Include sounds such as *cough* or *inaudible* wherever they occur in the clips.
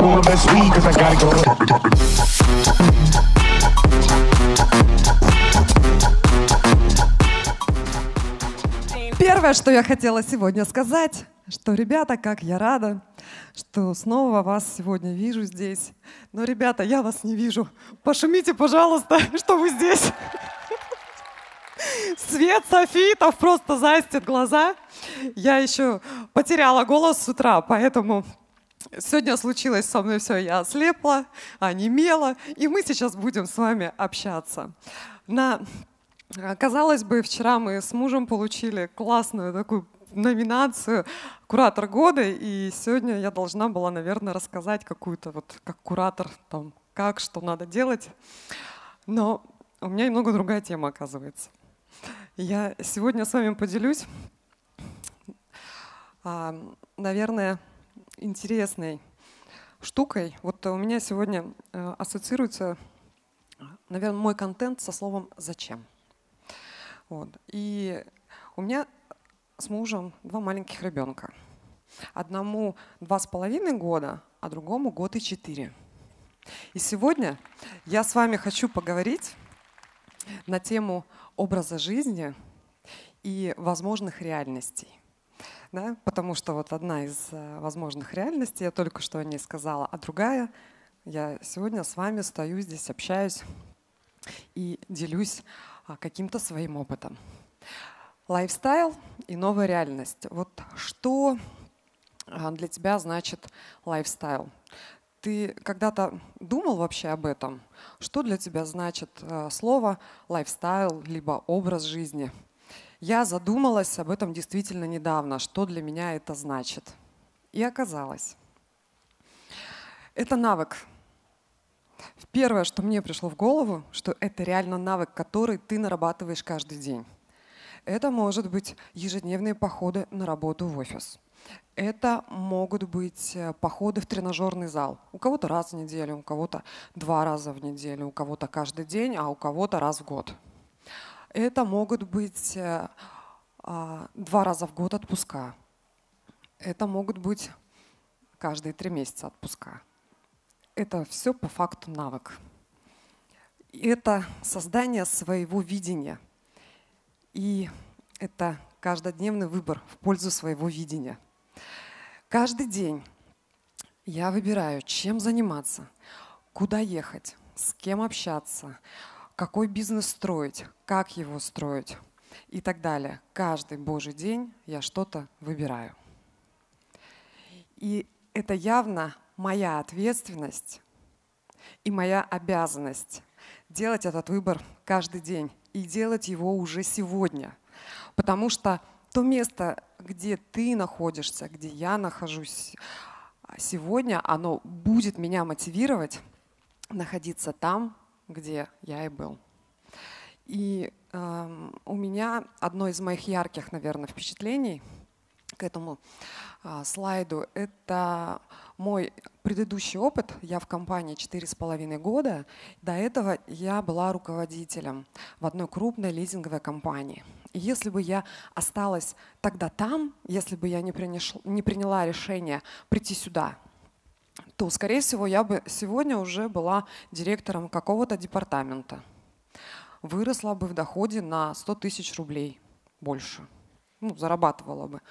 roll up that sweet cause I gotta go. Первое, что я хотела сегодня сказать, что, ребята, как я рада, что снова вас сегодня вижу здесь. Но, ребята, я вас не вижу. Пошумите, пожалуйста, *laughs* что вы здесь. Свет софитов просто застит глаза. Я еще потеряла голос с утра, поэтому Сегодня случилось со мной все, я ослепла, онемела, а и мы сейчас будем с вами общаться. На... А, казалось бы, вчера мы с мужем получили классную такую номинацию «Куратор года», и сегодня я должна была, наверное, рассказать какую-то вот как куратор, там, как, что надо делать. Но у меня немного другая тема, оказывается. Я сегодня с вами поделюсь, а, наверное, интересной штукой. Вот э, у меня сегодня э, ассоциируется, наверное, мой контент со словом «зачем». Вот. И у меня с мужем два маленьких ребенка. Одному два с половиной года, а другому год и четыре. И сегодня я с вами хочу поговорить на тему образа жизни и возможных реальностей да, потому что вот одна из э, возможных реальностей, я только что о ней сказала, а другая, я сегодня с вами стою здесь, общаюсь и делюсь а, каким-то своим опытом. Лайфстайл и новая реальность. Вот что а, для тебя значит лайфстайл? Ты когда-то думал вообще об этом? Что для тебя значит э, слово лайфстайл, либо образ жизни – я задумалась об этом действительно недавно, что для меня это значит. И оказалось, это навык. Первое, что мне пришло в голову, что это реально навык, который ты нарабатываешь каждый день. Это может быть ежедневные походы на работу в офис. Это могут быть э, походы в тренажерный зал. У кого-то раз в неделю, у кого-то два раза в неделю, у кого-то каждый день, а у кого-то раз в год. Это могут быть э, а, два раза в год отпуска. Это могут быть каждые три месяца отпуска. Это все по факту навык. Это создание своего видения. И это каждодневный выбор в пользу своего видения. Каждый день я выбираю, чем заниматься, куда ехать, с кем общаться, какой бизнес строить, как его строить и так далее. Каждый божий день я что-то выбираю. И это явно моя ответственность и моя обязанность делать этот выбор каждый день и делать его уже сегодня. Потому что то место, где ты находишься, где я нахожусь а, сегодня, оно будет меня мотивировать находиться там где я и был. И э, у меня одно из моих ярких, наверное, впечатлений к этому э, слайду — это мой предыдущий опыт. Я в компании четыре с половиной года. До этого я была руководителем в одной крупной лизинговой компании. И если бы я осталась тогда там, если бы я не, принеш... не приняла решение прийти сюда — то, скорее всего, я бы сегодня уже была директором какого-то департамента. Выросла бы в доходе на 100 тысяч рублей больше. Ну, зарабатывала бы.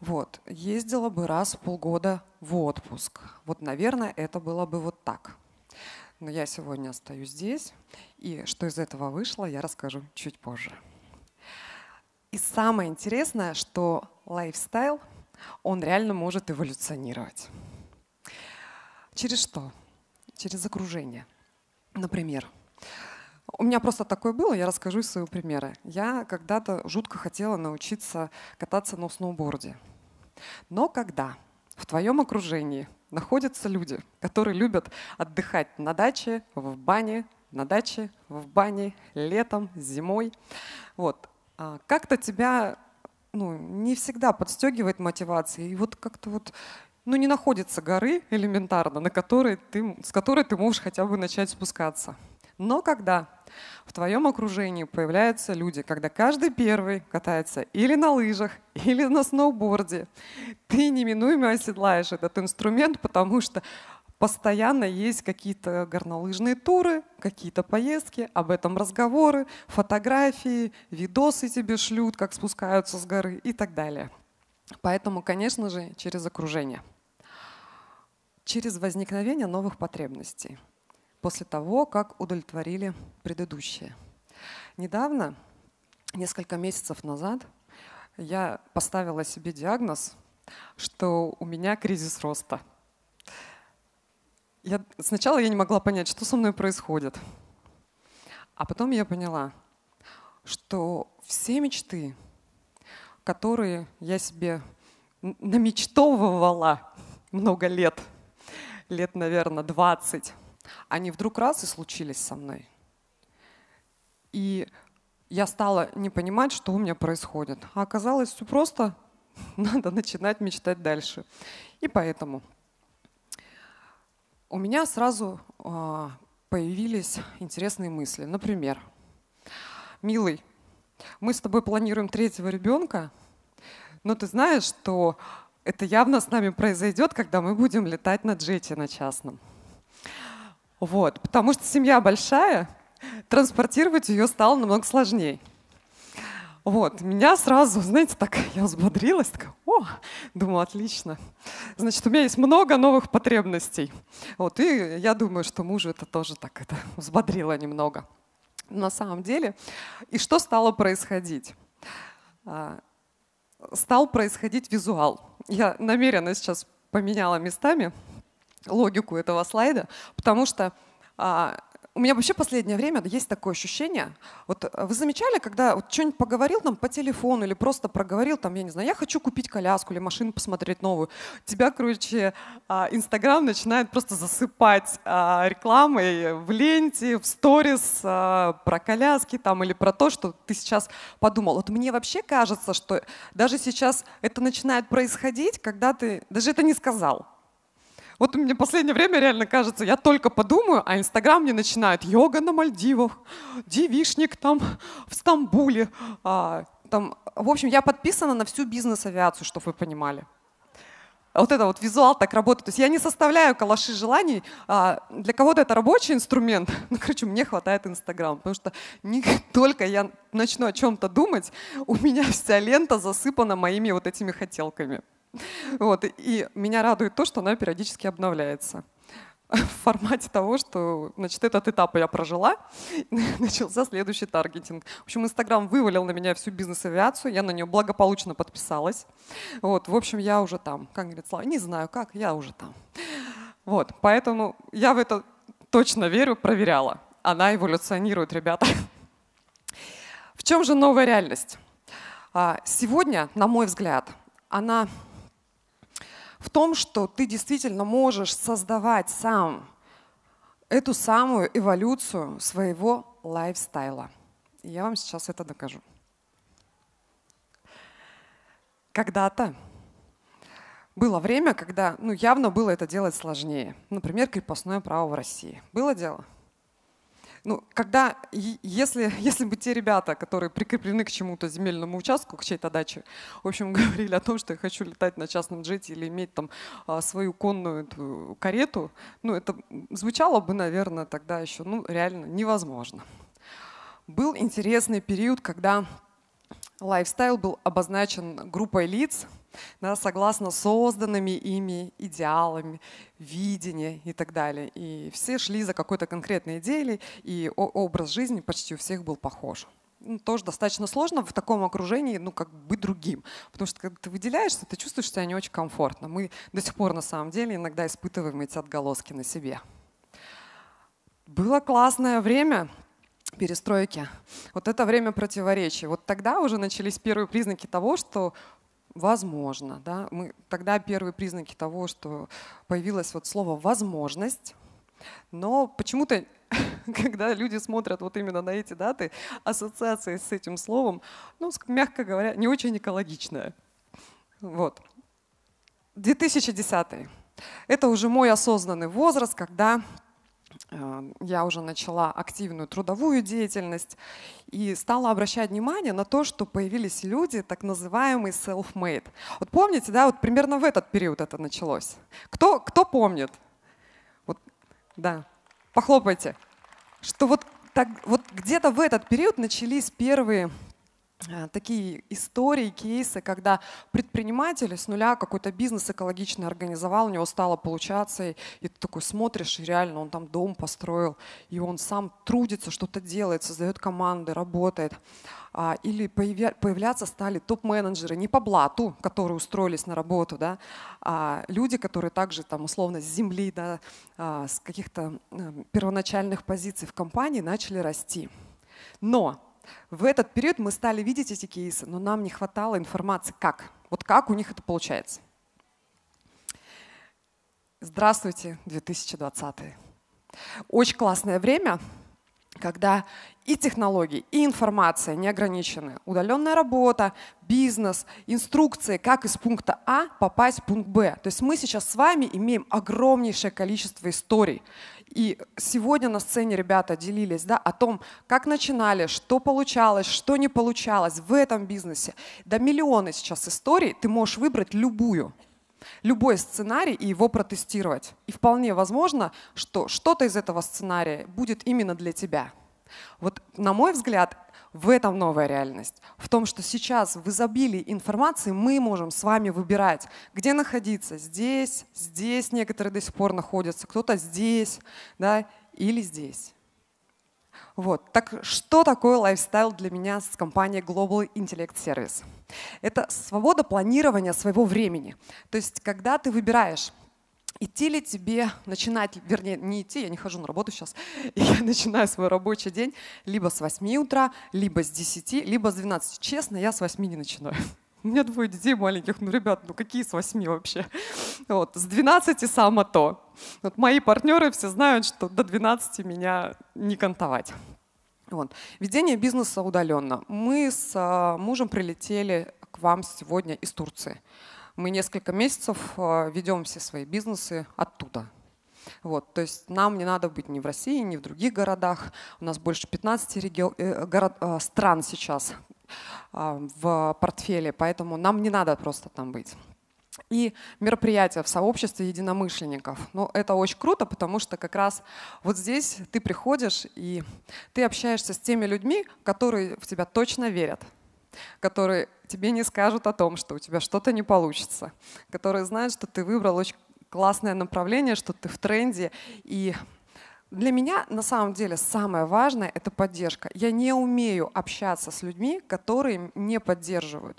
Вот. Ездила бы раз в полгода в отпуск. Вот, наверное, это было бы вот так. Но я сегодня остаюсь здесь, и что из этого вышло, я расскажу чуть позже. И самое интересное, что лайфстайл, он реально может эволюционировать. Через что? Через окружение. Например, у меня просто такое было, я расскажу из своего примера. Я когда-то жутко хотела научиться кататься на сноуборде. Но когда в твоем окружении находятся люди, которые любят отдыхать на даче, в бане, на даче, в бане, летом, зимой, вот, а, как-то тебя ну, не всегда подстегивает мотивация. И вот как-то вот ну, не находится горы элементарно, на которой ты, с которой ты можешь хотя бы начать спускаться. Но когда в твоем окружении появляются люди, когда каждый первый катается или на лыжах, или на сноуборде, ты неминуемо оседлаешь этот инструмент, потому что постоянно есть какие-то горнолыжные туры, какие-то поездки, об этом разговоры, фотографии, видосы тебе шлют, как спускаются с горы и так далее. Поэтому, конечно же, через окружение через возникновение новых потребностей после того, как удовлетворили предыдущие. Недавно, несколько месяцев назад, я поставила себе диагноз, что у меня кризис роста. Я, сначала я не могла понять, что со мной происходит. А потом я поняла, что все мечты, которые я себе намечтовывала много лет – лет, наверное, 20, они вдруг раз и случились со мной. И я стала не понимать, что у меня происходит. А оказалось, все просто, *laughs* надо начинать мечтать дальше. И поэтому у меня сразу а, появились интересные мысли. Например, «Милый, мы с тобой планируем третьего ребенка, но ты знаешь, что это явно с нами произойдет, когда мы будем летать на джете на частном. Вот, потому что семья большая, транспортировать ее стало намного сложнее. Вот, меня сразу, знаете, так *laughs* я взбодрилась, такая, о, думаю, отлично. Значит, у меня есть много новых потребностей. Вот, и я думаю, что мужу это тоже так это *laughs* взбодрило немного на самом деле. И что стало происходить? А, стал происходить визуал. Я намеренно сейчас поменяла местами логику этого слайда, потому что а, у меня вообще последнее время есть такое ощущение. Вот э, вы замечали, когда вот что-нибудь поговорил там по телефону или просто проговорил там, я не знаю, я хочу купить коляску или машину посмотреть новую. Тебя, короче, а, Инстаграм начинает просто засыпать а, рекламой в ленте, в сторис а, про коляски там или про то, что ты сейчас подумал. Вот мне вообще кажется, что даже сейчас это начинает происходить, когда ты даже это не сказал. Вот мне последнее время реально кажется, я только подумаю, а Инстаграм мне начинает йога на Мальдивах, девишник там в Стамбуле. А, там, в общем, я подписана на всю бизнес-авиацию, чтобы вы понимали. Вот это вот визуал так работает. То есть я не составляю калаши желаний. А для кого-то это рабочий инструмент. *laughs* Ну, короче, мне хватает Инстаграм, потому что не *laughs* только я начну о чем-то думать, у меня вся лента засыпана моими вот этими хотелками. *laughs* Вот, и меня радует то, что она периодически обновляется *laughs* в формате того, что значит, этот этап я прожила, *laughs* начался следующий таргетинг. В общем, Инстаграм вывалил на меня всю бизнес-авиацию, я на нее благополучно подписалась. Вот, в общем, я уже там, как говорит Слава, не знаю как, я уже там. Вот, поэтому я в это точно верю, проверяла. Она эволюционирует, ребята. В чем же новая реальность? А, сегодня, на мой взгляд, она в том, что ты действительно можешь создавать сам эту самую эволюцию своего лайфстайла. я вам сейчас это докажу. Когда-то было время, когда ну, явно было это делать сложнее. Например, крепостное право в России. Было дело? Ну, когда, если, *laughs* если бы те ребята, которые прикреплены к чему-то земельному участку, к чьей-то даче, в общем, *laughs* говорили о том, что я хочу летать на частном джете или иметь там а, свою конную эту карету, ну, это звучало бы, наверное, тогда еще, ну, реально невозможно. Был интересный период, когда лайфстайл был обозначен группой лиц — да, согласно созданными ими идеалами, видения и так далее. И все шли за какой-то конкретной идеей, и образ жизни почти у всех был похож. Ну, тоже достаточно сложно в таком окружении, ну, как бы быть другим. Потому что когда ты выделяешься, ты чувствуешь себя не очень комфортно. Мы до сих пор, на самом деле, иногда испытываем эти отголоски на себе. Было классное время, перестройки. Вот это время противоречий. Вот тогда уже начались первые признаки того, что возможно. Да? Мы, тогда первые признаки того, что появилось вот слово «возможность», но почему-то, *laughs* когда люди смотрят вот именно на эти даты, ассоциация с этим словом, ну, мягко говоря, не очень экологичная. Вот. 2010. Это уже мой осознанный возраст, когда Э, я уже начала активную трудовую деятельность и стала обращать внимание на то, что появились люди, так называемые self-made. Вот помните, да, вот примерно в этот период это началось. Кто, кто помнит? Вот, да, похлопайте. Что вот, так, вот где-то в этот период начались первые Э, такие истории, кейсы, когда предприниматель с нуля какой-то бизнес экологично организовал, у него стало получаться, и ты такой смотришь, и реально он там дом построил, и он сам трудится, что-то делает, создает команды, работает. А, или появляться стали топ-менеджеры не по блату, которые устроились на работу, да, а люди, которые также там условно с земли, да, а, с каких-то э, первоначальных позиций в компании начали расти. Но в этот период мы стали видеть эти кейсы, но нам не хватало информации, как. Вот как у них это получается. Здравствуйте, 2020. Очень классное время, когда и технологии, и информация не ограничены. Удаленная работа, бизнес, инструкции, как из пункта А попасть в пункт Б. То есть мы сейчас с вами имеем огромнейшее количество историй. И сегодня на сцене ребята делились да, о том, как начинали, что получалось, что не получалось в этом бизнесе. Да миллионы сейчас историй, ты можешь выбрать любую любой сценарий и его протестировать. И вполне возможно, что что-то из этого сценария будет именно для тебя. Вот, на мой взгляд, в этом новая реальность. В том, что сейчас в изобилии информации мы можем с вами выбирать, где находиться. Здесь, здесь некоторые до сих пор находятся, кто-то здесь, да, или здесь. Вот. Так что такое лайфстайл для меня с компанией Global Intellect Service? Это свобода планирования своего времени. То есть, когда ты выбираешь, идти ли тебе, начинать, вернее, не идти, я не хожу на работу сейчас, *laughs* я начинаю свой рабочий день либо с 8 утра, либо с 10, либо с 12. Честно, я с 8 не начинаю. *laughs* У меня двое детей маленьких, ну, ребят, ну какие с 8 вообще? *laughs* Вот, с 12 само то. Вот мои партнеры все знают, что до 12 меня не кантовать. Вот. Ведение бизнеса удаленно. Мы с а, мужем прилетели к вам сегодня из Турции мы несколько месяцев э, ведем все свои бизнесы оттуда. Вот, то есть нам не надо быть ни в России, ни в других городах. У нас больше 15 регион, э, город, э, стран сейчас э, в портфеле, поэтому нам не надо просто там быть. И мероприятия в сообществе единомышленников. Ну, это очень круто, потому что как раз вот здесь ты приходишь и ты общаешься с теми людьми, которые в тебя точно верят которые тебе не скажут о том, что у тебя что-то не получится, которые знают, что ты выбрал очень классное направление, что ты в тренде. И для меня на самом деле самое важное — это поддержка. Я не умею общаться с людьми, которые не поддерживают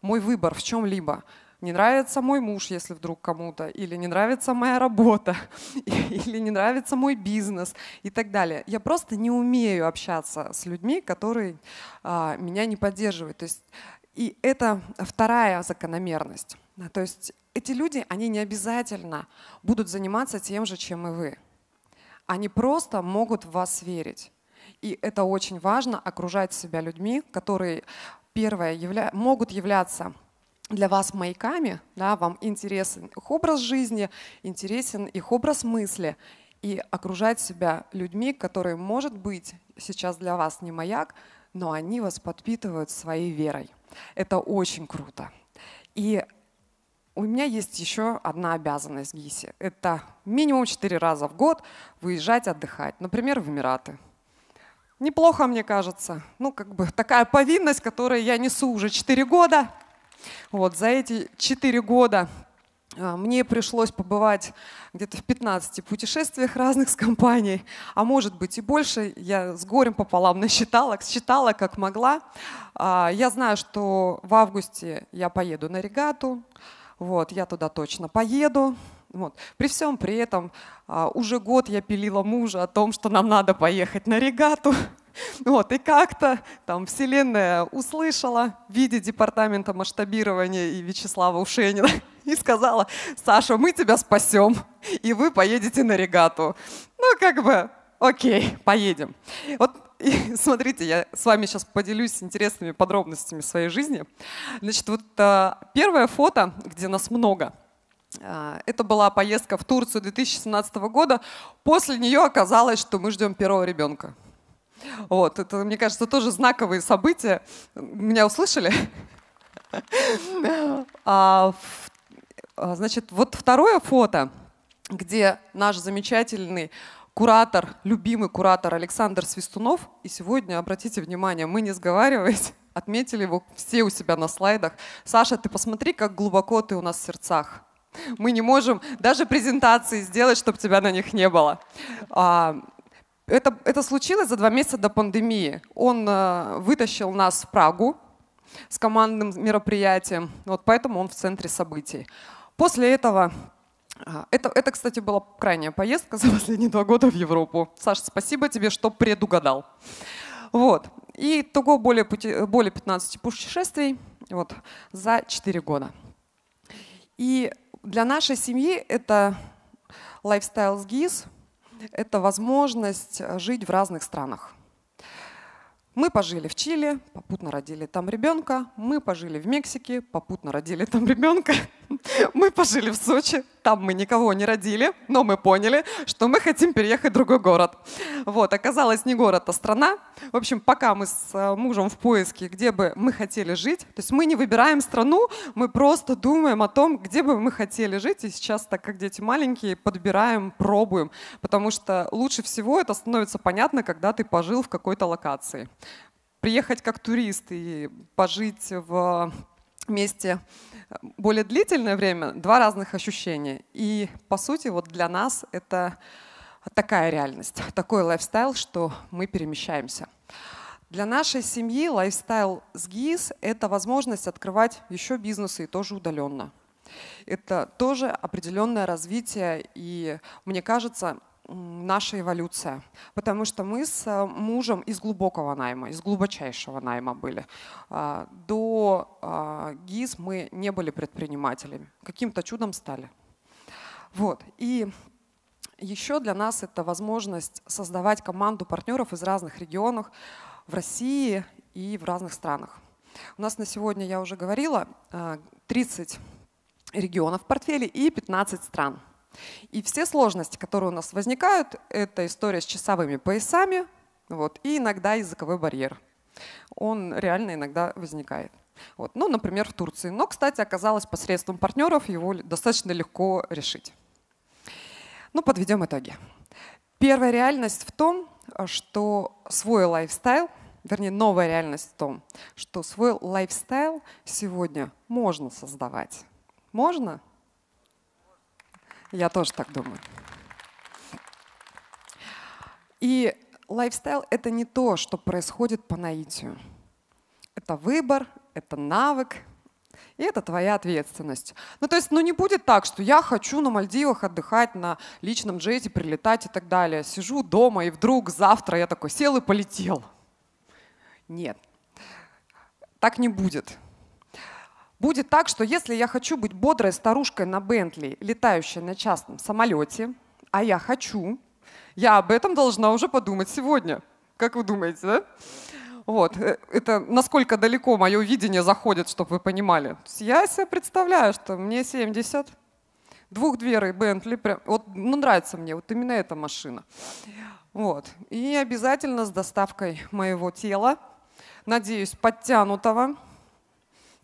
мой выбор в чем-либо не нравится мой муж, если вдруг кому-то, или не нравится моя работа, *laughs* или не нравится мой бизнес и так далее. Я просто не умею общаться с людьми, которые а, меня не поддерживают. То есть, и это вторая закономерность. А, то есть эти люди, они не обязательно будут заниматься тем же, чем и вы. Они просто могут в вас верить. И это очень важно, окружать себя людьми, которые, первое, явля... могут являться для вас маяками, да, вам интересен их образ жизни, интересен их образ мысли. И окружать себя людьми, которые, может быть, сейчас для вас не маяк, но они вас подпитывают своей верой. Это очень круто. И у меня есть еще одна обязанность ГИСИ. Это минимум 4 раза в год выезжать отдыхать. Например, в Эмираты. Неплохо, мне кажется. Ну, как бы такая повинность, которую я несу уже 4 года. Вот, за эти четыре года э, мне пришлось побывать где-то в 15 путешествиях разных с компанией, а может быть и больше. Я с горем пополам насчитала, считала как могла. А, я знаю, что в августе я поеду на регату. Вот, я туда точно поеду. Вот. При всем при этом а, уже год я пилила мужа о том, что нам надо поехать на регату. *laughs* Вот, и как-то там Вселенная услышала в виде департамента масштабирования и Вячеслава Ушенина *laughs* и сказала, Саша, мы тебя спасем, и вы поедете на регату. Ну, как бы, окей, поедем. Вот *laughs* и смотрите, я с вами сейчас поделюсь интересными подробностями своей жизни. Значит, вот а, первое фото, где нас много, а, это была поездка в Турцию 2017 года. После нее оказалось, что мы ждем первого ребенка. Вот, это, мне кажется, тоже знаковые события. Меня услышали? А, а, значит, вот второе фото, где наш замечательный куратор, любимый куратор Александр Свистунов, и сегодня, обратите внимание, мы не сговариваясь, *laughs* отметили его все у себя на слайдах. Саша, ты посмотри, как глубоко ты у нас в сердцах. Мы не можем даже презентации сделать, чтобы тебя на них не было. А, это, это случилось за два месяца до пандемии. Он э, вытащил нас в Прагу с командным мероприятием, вот поэтому он в центре событий. После этого э, это, это, кстати, была крайняя поездка *laughs* за последние два года в Европу. Саша, спасибо тебе, что предугадал. Вот. И того более, пути, более 15 путешествий вот, за 4 года. И для нашей семьи это Lifestyles GIS — это возможность э, жить в разных странах. Мы пожили в Чили, попутно родили там ребенка. Мы пожили в Мексике, попутно родили там ребенка. *laughs* Мы пожили в Сочи, там мы никого не родили, но мы поняли, что мы хотим переехать в другой город. Вот, оказалось, не город, а страна. В общем, пока мы с э, мужем в поиске, где бы мы хотели жить, то есть мы не выбираем страну, мы просто думаем о том, где бы мы хотели жить. И сейчас, так как дети маленькие, подбираем, пробуем. Потому что лучше всего это становится понятно, когда ты пожил в какой-то локации. Приехать как турист и пожить в месте более длительное время два разных ощущения. И, по сути, вот для нас это такая реальность, такой лайфстайл, что мы перемещаемся. Для нашей семьи лайфстайл с ГИС – это возможность открывать еще бизнесы и тоже удаленно. Это тоже определенное развитие, и мне кажется, наша эволюция, потому что мы с э, мужем из глубокого найма, из глубочайшего найма были. А, до а, ГИС мы не были предпринимателями, каким-то чудом стали. Вот. И еще для нас это возможность создавать команду партнеров из разных регионов в России и в разных странах. У нас на сегодня, я уже говорила, 30 э, регионов в портфеле и 15 стран – и все сложности, которые у нас возникают, это история с часовыми поясами вот, и иногда языковой барьер. Он реально иногда возникает. Вот. Ну, например, в Турции. Но, кстати, оказалось, посредством партнеров его достаточно легко решить. Ну, подведем итоги. Первая реальность в том, что свой лайфстайл, вернее, новая реальность в том, что свой лайфстайл сегодня можно создавать. Можно, я тоже так думаю. И лайфстайл — это не то, что происходит по наитию. Это выбор, это навык, и это твоя ответственность. Ну, то есть, ну не будет так, что я хочу на Мальдивах отдыхать, на личном джете прилетать и так далее. Сижу дома, и вдруг завтра я такой сел и полетел. Нет, так не будет. Будет так, что если я хочу быть бодрой старушкой на Бентли, летающей на частном самолете, а я хочу, я об этом должна уже подумать сегодня. Как вы думаете, да? Вот. Э, это насколько далеко мое видение заходит, чтобы вы понимали. Я себе представляю, что мне 70, двухдверый Бентли, вот, ну, нравится мне, вот именно эта машина. Вот. И обязательно с доставкой моего тела, надеюсь, подтянутого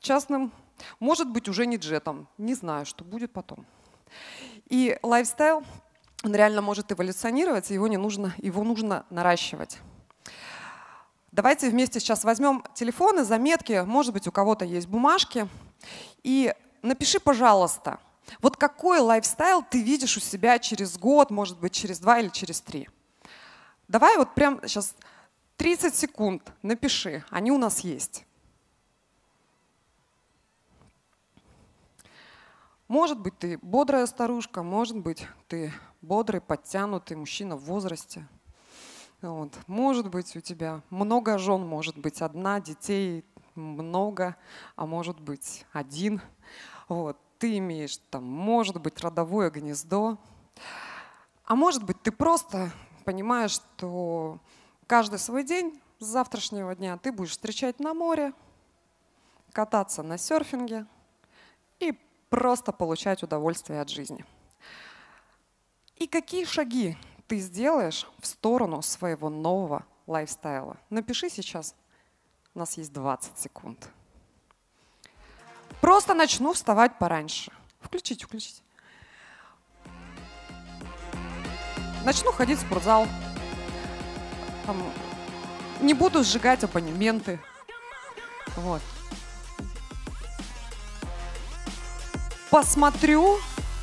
частным может быть, уже не джетом. Не знаю, что будет потом. И лайфстайл, он реально может эволюционировать, его, не нужно, его нужно наращивать. Давайте вместе сейчас возьмем телефоны, заметки, может быть, у кого-то есть бумажки. И напиши, пожалуйста, вот какой лайфстайл ты видишь у себя через год, может быть, через два или через три. Давай вот прям сейчас 30 секунд напиши, они у нас есть. Может быть, ты бодрая старушка, может быть, ты бодрый, подтянутый мужчина в возрасте. Вот. Может быть, у тебя много жен, может быть, одна, детей много, а может быть, один. Вот. Ты имеешь, там, может быть, родовое гнездо. А может быть, ты просто понимаешь, что каждый свой день с завтрашнего дня ты будешь встречать на море, кататься на серфинге и просто получать удовольствие от жизни. И какие шаги ты сделаешь в сторону своего нового лайфстайла? Напиши сейчас. У нас есть 20 секунд. Просто начну вставать пораньше. Включить, включить. Начну ходить в спортзал. Там, не буду сжигать абонементы. Вот. посмотрю,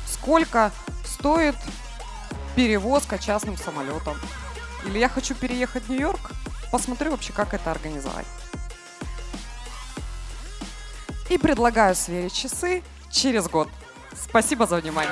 сколько стоит перевозка частным самолетом. Или я хочу переехать в Нью-Йорк, посмотрю вообще, как это организовать. И предлагаю сверить часы через год. Спасибо за внимание.